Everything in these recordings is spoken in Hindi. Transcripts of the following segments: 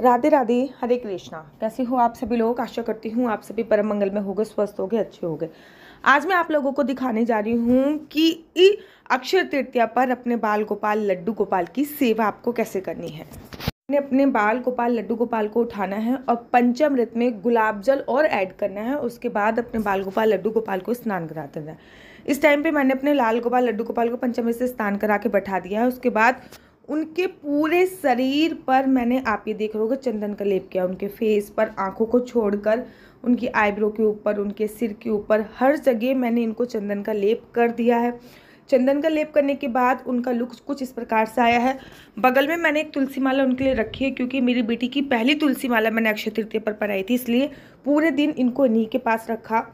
राधे राधे हरे कृष्णा कैसे हो आप सभी लोग आशा करती हूँ आप सभी परम मंगल में गए स्वस्थ गए अच्छे गए आज मैं आप लोगों को दिखाने जा रही हूँ कि अक्षर तृतीया पर अपने बाल गोपाल लड्डू गोपाल की सेवा आपको कैसे करनी है अपने अपने बाल गोपाल लड्डू गोपाल को उठाना है और पंचामृत में गुलाब जल और ऐड करना है उसके बाद अपने बाल गोपाल लड्डू गोपाल को स्नान करा देना है इस टाइम पे मैंने अपने लाल गोपाल लड्डू गोपाल को पंचामृत से स्नान करा के बैठा दिया है उसके बाद उनके पूरे शरीर पर मैंने आप ये देख रहे होगे चंदन का लेप किया उनके फेस पर आंखों को छोड़कर उनकी आईब्रो के ऊपर उनके सिर के ऊपर हर जगह मैंने इनको चंदन का लेप कर दिया है चंदन का लेप करने के बाद उनका लुक कुछ इस प्रकार से आया है बगल में मैंने एक तुलसी माला उनके लिए रखी है क्योंकि मेरी बेटी की पहली तुलसी माला मैंने अक्षय तृतीय पर पढ़ाई थी इसलिए पूरे दिन इनको इन्हीं के पास रखा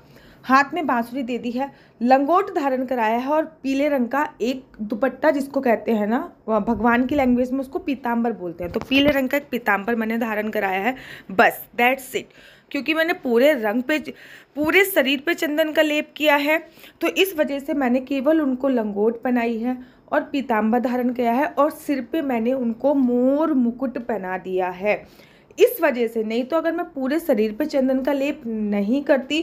हाथ में बांसुरी दे दी है लंगोट धारण कराया है और पीले रंग का एक दुपट्टा जिसको कहते हैं ना भगवान की लैंग्वेज में उसको पीताम्बर बोलते हैं तो पीले रंग का एक पीताम्बर मैंने धारण कराया है बस दैट्स इट क्योंकि मैंने पूरे रंग पे पूरे शरीर पे चंदन का लेप किया है तो इस वजह से मैंने केवल उनको लंगोट बनाई है और पीताम्बर धारण किया है और सिर पे मैंने उनको मोर मुकुट पहना दिया है इस वजह से नहीं तो अगर मैं पूरे शरीर पे चंदन का लेप नहीं करती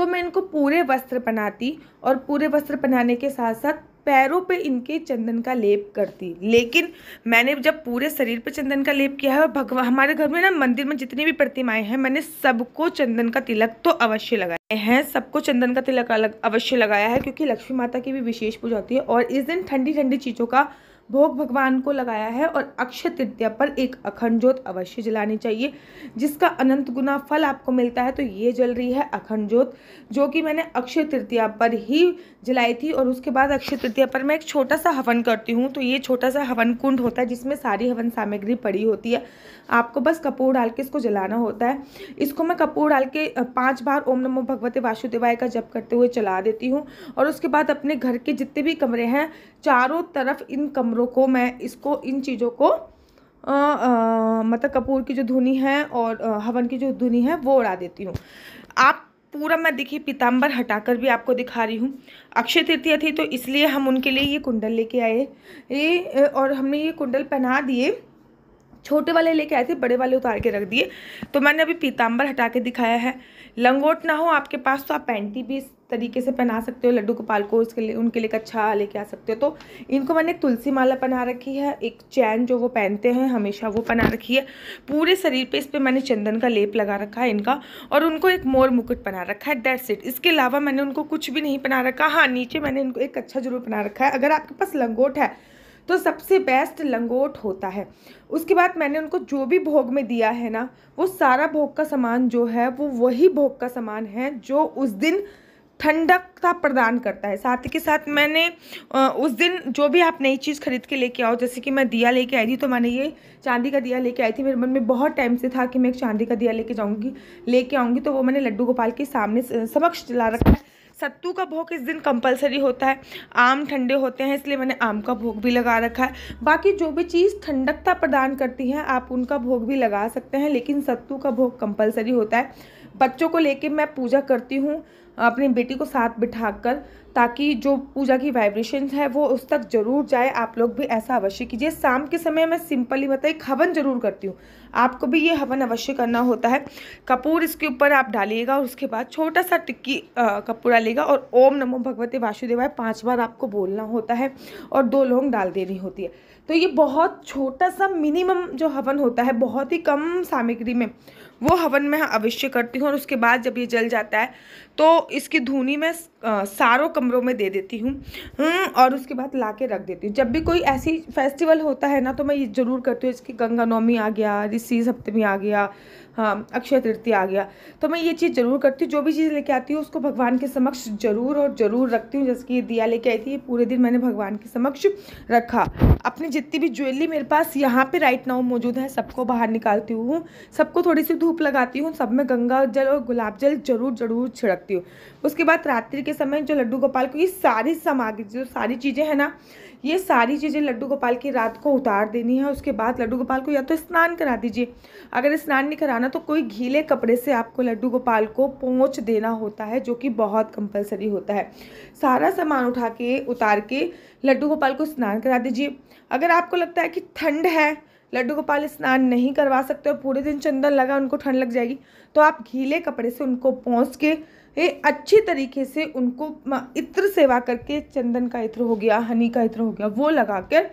तो मैं इनको पूरे वस्त्र बनाती और पूरे वस्त्र बनाने के साथ साथ पैरों पे इनके चंदन का लेप करती लेकिन मैंने जब पूरे शरीर पे चंदन का लेप किया है और भगवान हमारे घर में ना मंदिर में जितनी भी प्रतिमाएं हैं मैंने सबको चंदन का तिलक तो अवश्य लगाए हैं सबको चंदन का तिलक अलग अवश्य लगाया है क्योंकि लक्ष्मी माता की भी विशेष पूजा होती है और इस दिन ठंडी ठंडी चीज़ों का भोग भगवान को लगाया है और अक्षय तृतीया पर एक अखंड ज्योत अवश्य जलानी चाहिए जिसका अनंत गुना फल आपको मिलता है तो ये जल रही है अखंड जोत जो कि मैंने अक्षय तृतीया पर ही जलाई थी और उसके बाद अक्षय तृतीया पर मैं एक छोटा सा हवन करती हूँ तो ये छोटा सा हवन कुंड होता है जिसमें सारी हवन सामग्री पड़ी होती है आपको बस कपूर डाल के इसको जलाना होता है इसको मैं कपूर डाल के पाँच बार ओम नमो भगवते वासुदेवाय का जप करते हुए चला देती हूँ और उसके बाद अपने घर के जितने भी कमरे हैं चारों तरफ इन कमरों को मैं इसको इन चीज़ों को आ, आ, मतलब कपूर की जो धुनी है और आ, हवन की जो धुनी है वो उड़ा देती हूँ आप पूरा मैं देखिए पीताम्बर हटाकर भी आपको दिखा रही हूँ अक्षय तृतीया थी तो इसलिए हम उनके लिए ये कुंडल लेके आए ये और हमने ये कुंडल पहना दिए छोटे वाले लेके आए थे बड़े वाले उतार के रख दिए तो मैंने अभी पीताम्बर हटा के दिखाया है लंगोट ना हो आपके पास तो आप पैंटी भी इस तरीके से पहना सकते हो लड्डू गोपाल को उसके लिए उनके लिए अच्छा लेके आ सकते हो तो इनको मैंने तुलसी माला पहना रखी है एक चैन जो वो पहनते हैं हमेशा वो पहना रखी है पूरे शरीर पे इस पर मैंने चंदन का लेप लगा रखा है इनका और उनको एक मोर मुकुट पहना रखा है डेट सेट इसके अलावा मैंने उनको कुछ भी नहीं पहना रखा हाँ नीचे मैंने इनको एक अच्छा जरूर पहना रखा है अगर आपके पास लंगोट है तो सबसे बेस्ट लंगोट होता है उसके बाद मैंने उनको जो भी भोग में दिया है ना वो सारा भोग का सामान जो है वो वही भोग का सामान है जो उस दिन ठंडकता प्रदान करता है साथ ही के साथ मैंने उस दिन जो भी आप नई चीज़ खरीद के लेके आओ जैसे कि मैं दिया लेके आई थी तो मैंने ये चांदी का दिया लेके आई थी मेरे मन में बहुत टाइम से था कि मैं एक चांदी का दिया लेके जाऊंगी लेके आऊँगी तो वो मैंने लड्डू गोपाल के सामने समक्ष चला रखा है सत्तू का भोग इस दिन कंपलसरी होता है आम ठंडे होते हैं इसलिए मैंने आम का भोग भी लगा रखा है बाकी जो भी चीज़ ठंडकता प्रदान करती हैं आप उनका भोग भी लगा सकते हैं लेकिन सत्तू का भोग कंपलसरी होता है बच्चों को लेके मैं पूजा करती हूँ अपनी बेटी को साथ बिठाकर ताकि जो पूजा की वाइब्रेशन है वो उस तक ज़रूर जाए आप लोग भी ऐसा अवश्य कीजिए शाम के समय मैं सिंपली बताई एक हवन ज़रूर करती हूँ आपको भी ये हवन अवश्य करना होता है कपूर इसके ऊपर आप डालिएगा और उसके बाद छोटा सा टिक्की कपूर डालिएगा और ओम नमो भगवते वासुदेवाय पाँच बार आपको बोलना होता है और दो लोग डाल देनी होती है तो ये बहुत छोटा सा मिनिमम जो हवन होता है बहुत ही कम सामग्री में वो हवन में अवश्य करती हूँ और उसके बाद जब ये जल जाता है तो इसकी धुनी मैं सारों कमरों में दे देती हूँ हम्म, और उसके बाद ला के रख देती हूँ जब भी कोई ऐसी फेस्टिवल होता है ना तो मैं ये ज़रूर करती हूँ इसकी गंगा नवमी आ गया ऋषि सप्तमी आ गया हाँ अक्षय तृतीय आ गया तो मैं ये चीज़ ज़रूर करती हूँ जो भी चीज़ लेके आती हूँ उसको भगवान के समक्ष ज़रूर और ज़रूर रखती हूँ जैसे कि दिया लेके आई थी पूरे दिन मैंने भगवान के समक्ष रखा अपनी जितनी भी ज्वेलरी मेरे पास यहाँ पे राइट नाउ मौजूद है सबको बाहर निकालती हूँ सबको थोड़ी सी धूप लगाती हूँ सब में गंगा जल और गुलाब जल जरूर जरूर छिड़कती हूँ उसके बाद रात्रि के समय जो लड्डू गोपाल को ये सारी सामग्री जो सारी चीज़ें हैं ना ये सारी चीज़ें लड्डू गोपाल की रात को उतार देनी है उसके बाद लड्डू गोपाल को या तो स्नान करा दीजिए अगर स्नान नहीं कराना तो कोई घीले कपड़े से आपको लड्डू गोपाल को पोंछ देना होता है जो कि बहुत कंपलसरी होता है सारा सामान उठा के उतार के लड्डू गोपाल को स्नान करा दीजिए अगर आपको लगता है कि ठंड है लड्डू गोपाल स्नान नहीं करवा सकते और पूरे दिन चंदन लगा उनको ठंड लग जाएगी तो आप घीले कपड़े से उनको पहुँच के ये अच्छी तरीके से उनको इत्र सेवा करके चंदन का इत्र हो गया हनी का इत्र हो गया वो लगा कर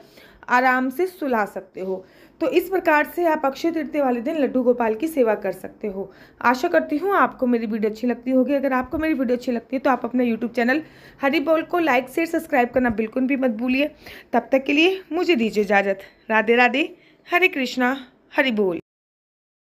आराम से सुला सकते हो तो इस प्रकार से आप अक्षय तृतीय वाले दिन लड्डू गोपाल की सेवा कर सकते हो आशा करती हूँ आपको मेरी वीडियो अच्छी लगती होगी अगर आपको मेरी वीडियो अच्छी लगती है तो आप अपने यूट्यूब चैनल हरी बोल को लाइक शेयर सब्सक्राइब करना बिल्कुल भी मत भूलिए तब तक के लिए मुझे दीजिए इजाज़त राधे राधे हरे कृष्णा हरि बोल